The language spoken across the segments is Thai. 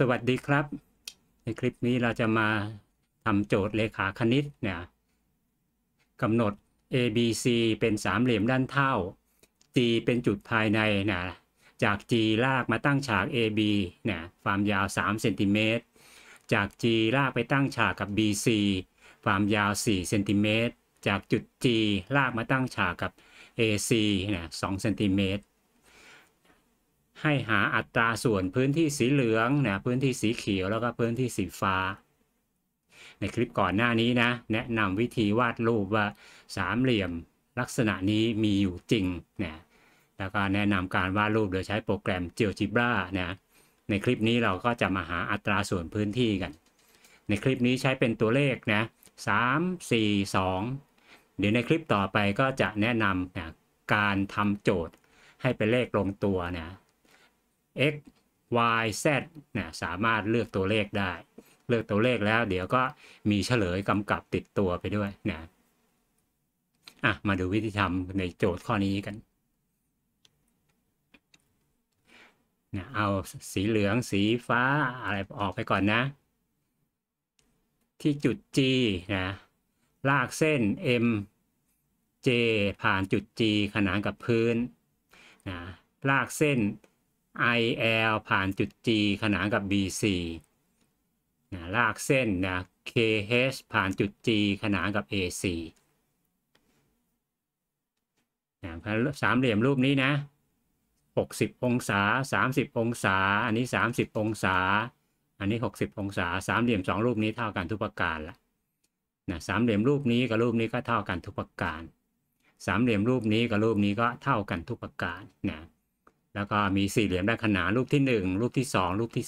สวัสดีครับ ในคลิปนี้เราจะมาทำโจทย์เลขาคณิตเนี่ยกำหนด ABC เป็นสามเหลี่ยมด้านเท่า G เป็นจุดภายในนะจาก G ลากมาตั้งฉาก AB เนี่ยความยาว3เซนติเมตรจาก G ลากไปตั้งฉากกับ BC ความยาว4เซนติเมตรจากจุด G ลากมาตั้งฉากกับ AC เนี่ยเซนติเมตรให้หาอัตราส่วนพื้นที่สีเหลืองนะพื้นที่สีเขียวแล้วก็พื้นที่สีฟ้า ในคลิปก่อนหน้านี้นะ แนะนำวิธีวาดรูปว่าสามเหลี่ยมลักษณะนี้มีอยู่จริงนะแล้วก็แนะนำการวาดรูปโดยใช้โปรแกรม GeoGebra นะในคลิปนี้เราก็จะมาหาอัตราส่วนพื้นที่กัน ในคลิปนี้ใช้เป็นตัวเลขนะสามสี่สองเดี๋ยวในคลิปต่อไปก็จะแนะนำนะการทำโจทย์ ให้เป็นเลขลงตัวนะ x y z น่ะสามารถเลือกตัวเลขได้เลือกตัวเลขแล้วเดี๋ยวก็มีเฉลยกำกับติดตัวไปด้วยนะอ่ะมาดูวิธีทำในโจทย์ข้อนี้กันนะเอาสีเหลืองสีฟ้า อะไรออกไปก่อนนะ ที่จุด G นะลากเส้น M J ผ่านจุด G ขนานกับพื้นนะลากเส้น IL ผ่านจุด G ขนานกับ BC นะลากเส้นนะ KH ผ่านจุด G ขนานกับ AC นะสามเหลี่ยมรูปนี้นะ 60 องศา 30 องศา อันนี้ 30 องศา อันนี้ 60 องศาสามเหลี่ยมสองรูปนี้เท่ากันทุกประการละนะสามเหลี่ยมรูปนี้กับรูปนี้ก็เท่ากันทุกประการ สามเหลี่ยมรูปนี้กับรูปนี้ก็เท่ากันทุกประการนะแล้วก็มีสี่เหลี่ยมด้าน ขนานรูปที่1รูปที่2รูปที่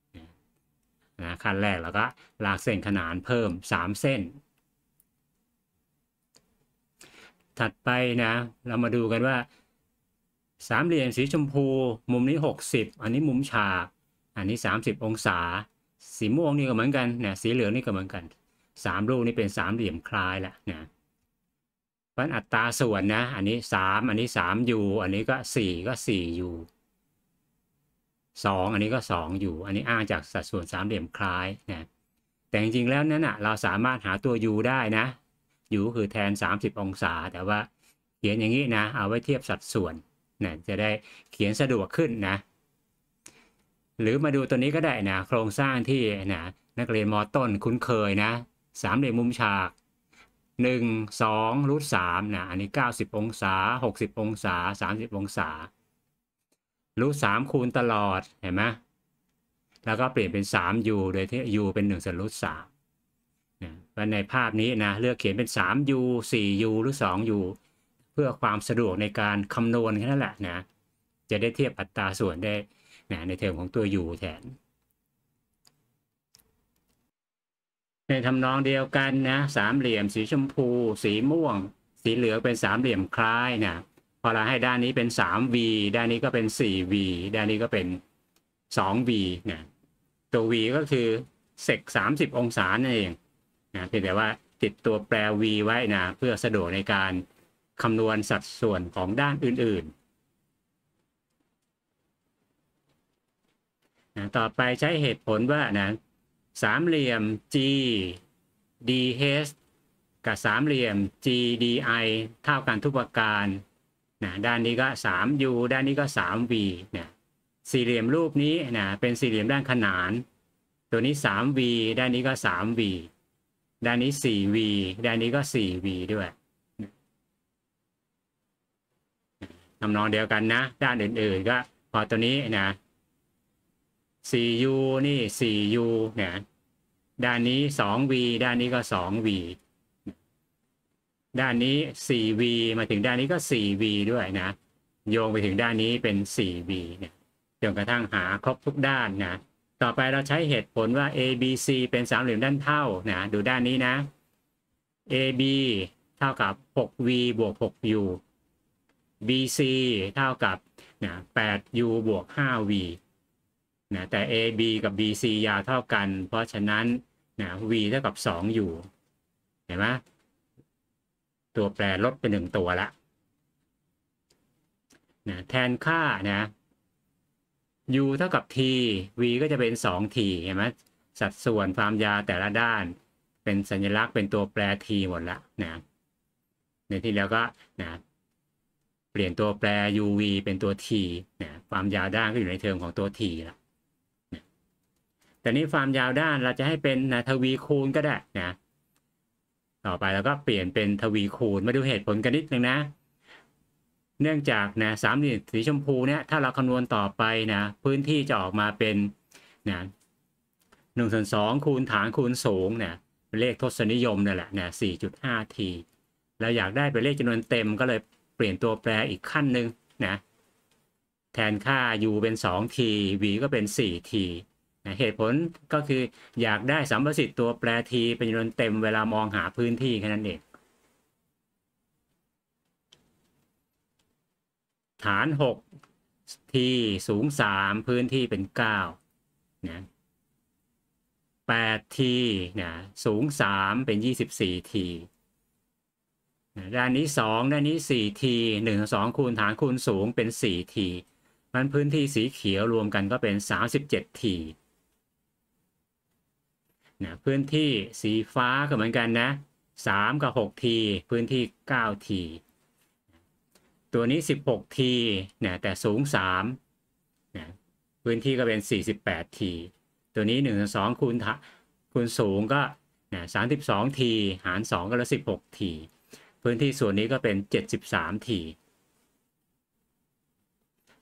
3นะขั้นแรกเราก็ ลากเส้น ขนานเพิ่ม 3 เส้น ถัดไปนะ เรามาดูกันว่าสามเหลี่ยม สีชมพูมุมนี้ 60อันนี้มุมฉากอันนี้ 30 องศา สีม่วงนี่ก็เหมือนกันนะสี เหลืองนี่ก็เหมือนกัน3รูปนี่เป็นสามเหลี่ยมคล้ายละนะเพราะอัตราส่วนนะอันนี้สามอันนี้สามยู่อันนี้ก็สี่ก็สี่ยูสองอันนี้ก็สองยู่อันนี้อ้างจากสัดส่วนสามเหลี่ยมคล้ายนะแต่จริงๆแล้วนั้นอ่ะเราสามารถหาตัวยูได้นะยูคือแทน 30 องศา แต่ว่า เขียนอย่างนี้นะ เอาไว้เทียบสัดส่วนนะจะได้เขียนสะดวกขึ้นนะ หรือมาดูตัวนี้ก็ได้นะ โครงสร้างที่นะนักเรียนมอต้นคุ้นเคยนะสามเหลี่ยมมุมฉาก1 2รูท3นะอันนี้ 90 องศา 60 องศา 30 องศารูท3คูณตลอด เห็นไหมแล้วก็เปลี่ยนเป็น 3u โดยที่ u เป็น1ส่วนรูท3นะในภาพนี้นะเลือกเขียนเป็น 3u 4u หรือ 2u เพื่อความสะดวกในการคำนวณแค่นั้นแหละนะจะได้เทียบอัตราส่วนได้นะในเทอมของตัว u แทนในทำนองเดียวกันนะสามเหลี่ยมสีชมพู สีม่วง สีเหลืองเป็นสามเหลี่ยมคล้ายนะพอเราให้ด้านนี้เป็น 3v ด้านนี้ก็เป็น 4v ด้านนี้ก็เป็น 2v นะตัว v ก็คือเซก30 องศานั่นเองนะเพียงแต่ว่าติดตัวแปร v ไว้นะ เพื่อสะดวกในการคำนวณสัดส่วนของด้านอื่นๆนะต่อไปใช้เหตุผลว่านะสามเหลี่ยม G D H กับสามเหลี่ยม G D I เท่ากันทุกประการนะด้านนี้ก็ 3 U ด้านนี้ก็3 V นะสี่เหลี่ยมรูปนี้นะเป็นสี่เหลี่ยมด้านขนาน ตัวนี้ 3 V ด้านนี้ก็ 3 V ด้านนี้4 V ด้านนี้ก็4 V ด้วยทำนองเดียวกันนะ ด้านอื่น ๆก็พอตัวนี้นะ 4u นี่ 4u เนี่ย ด้านนี้ 2v ด้านนี้ก็ 2v ด้านนี้ 4v มาถึงด้านนี้ก็ 4v ด้วยนะ โยงไปถึงด้านนี้เป็น 4v เนี่ยจนกระทั่งหาครบทุกด้านนะ ต่อไปเราใช้เหตุผลว่า ABC เป็นสามเหลี่ยมด้านเท่านะดูด้านนี้นะ AB เท่ากับ 6v บวก 6u BC เท่ากับนะ 8u บวก 5v นะแต่ AB กับ BC ยาวเท่ากันเพราะฉะนั้นนะ V เท่ากับ 2 อยู่เห็นไหมตัวแปรลดไปหนึ่งตัวละนะแทนค่านะ u เท่ากับ t v ก็จะเป็น 2t เห็นไหมสัดส่วนความยาวแต่ละด้าน เป็นสัญลักษณ์เป็นตัวแปร t หมดละนะในที่แล้วก็นะเปลี่ยนตัวแปร uv เป็นตัว t นะความยาวด้านก็อยู่ในเทอมของตัว t ละแต่นี้ความยาวด้านเราจะให้เป็นนะทวีคูณก็ได้นะต่อไปเราก็เปลี่ยนเป็นทวีคูณมาดูเหตุผลกันนิดนึงนะเนื่องจากนะสามเหลี่ยมสีชมพูเนี่ยถ้าเราคำนวณต่อไปนะพื้นที่จะออกมาเป็นนะหนึ่งส่วนสองคูณฐานคูณสูงเนี่ยเป็นเลขทศนิยมนั่นแหละนะสี่จุดห้าทีเราอยากได้เป็นเลขจำนวนเต็ม ก็เลย เปลี่ยนตัวแปรอีกขั้นหนึ่งนะแทนค่า u เป็น 2t v ก็เป็น 4t เหตุผลก็คืออยากได้สัมประสิทธิ์ตัวแปรทีเป็นจำนวนเต็มเวลามองหาพื้นที่แค่นั้นเองฐาน6ทีสูง 3 พื้นที่เป็น9นะ8ทีนะสูง 3 เป็น24ทีด้านนี้ 2ด้านนี้4ส1 2 คูณฐานคูณสูงเป็น4ีมันพื้นที่สีเขียว รวมกันก็เป็น 3 7ีนะพื้นที่สีฟ้าก็เหมือนกันนะ3กับ 6T พื้นที่ 9T ตัวนี้ 16T นะแต่สูง3นะพื้นที่ก็เป็น 48T ตัวนี้1 2คูณคูณสูงก็นะ 32T หาร 2 ก็แล้ว 16T พื้นที่ส่วนนี้ก็เป็น 73T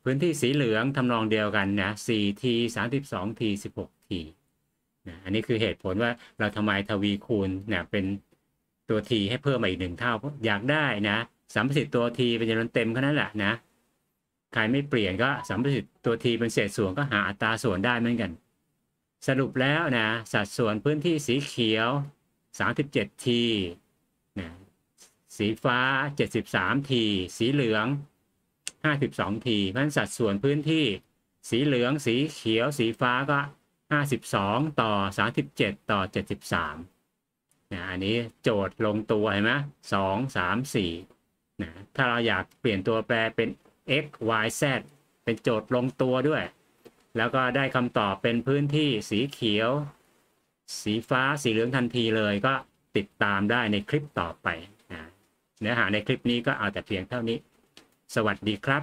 พื้นที่สีเหลืองทำนองเดียวกันนะ 4T 32T 16T นะอันนี้คือเหตุผลว่าเราทำไมทวีคูณเนะเป็นตัวทีให้เพิ่มมาอีกหนึ่งเท่าอยากได้นะ สัมประสิทธิ์ตัวทีเป็นจำนวนเต็มแค่นั้นแหละนะ ใครไม่เปลี่ยนก็สัมประสิทธิ์ตัวทีเป็นเศษส่วนก็หาอัตราส่วนได้เหมือนกัน สรุปแล้วนะสัดส่วนพื้นที่สีเขียว3 7ีนะสีฟ้า7 3ดสีเหลือง5 2ีเพราะฉะนั้นสัดส่วนพื้นที่ สีเหลืองสีเขียว สีฟ้าก็52 ต่อ 37 ต่อ 73นะอันนี้โจทย์ลงตัวเห็นไหมสองสามสี่นะถ้าเราอยากเปลี่ยนตัวแปรเป็น x y z เป็นโจทย์ลงตัวด้วย แล้วก็ได้คำตอบเป็นพื้นที่สีเขียว สีฟ้าสีเหลืองทันทีเลยก็ติดตามได้ในคลิปต่อไปนะเนื้อหาในคลิปนี้ก็เอาแต่เพียงเท่านี้ สวัสดีครับ